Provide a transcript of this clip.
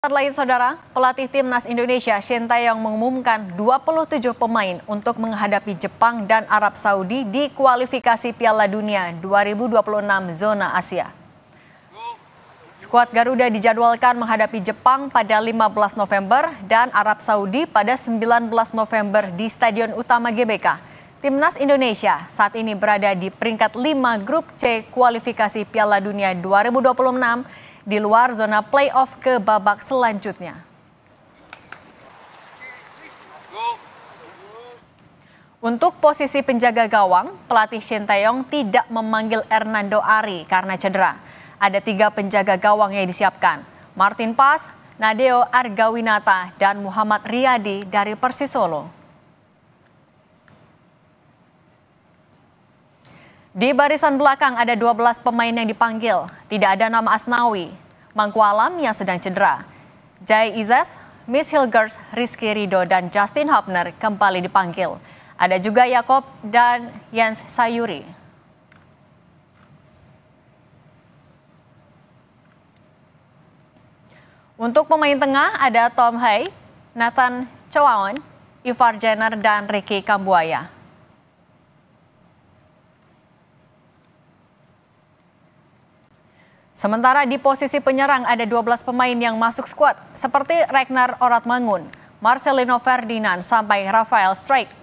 Terlain saudara, pelatih timnas Indonesia Shin Taeyong mengumumkan 27 pemain untuk menghadapi Jepang dan Arab Saudi di kualifikasi Piala Dunia 2026 zona Asia. Skuad Garuda dijadwalkan menghadapi Jepang pada 15 November dan Arab Saudi pada 19 November di Stadion Utama GBK. Timnas Indonesia saat ini berada di peringkat 5 grup C kualifikasi Piala Dunia 2026 di luar zona playoff ke babak selanjutnya. Untuk posisi penjaga gawang, pelatih Shin Taeyong tidak memanggil Hernando Ari karena cedera. Ada tiga penjaga gawang yang disiapkan, Martin Pas, Nadeo Argawinata, dan Muhammad Riyadi dari Persisolo. Solo. Di barisan belakang ada 12 pemain yang dipanggil. Tidak ada nama Asnawi, Mangkualam yang sedang cedera. Jai Izas, Miss Hilgers, Rizky Rido, dan Justin Hopner kembali dipanggil. Ada juga Yakob dan Jens Sayuri. Untuk pemain tengah ada Tom Hay, Nathan Chowawan, Ivar Jenner, dan Ricky Kambuaya. Sementara di posisi penyerang ada 12 pemain yang masuk skuad seperti Ragnar Oratmangun, Marcelino Ferdinand sampai Rafael Strike.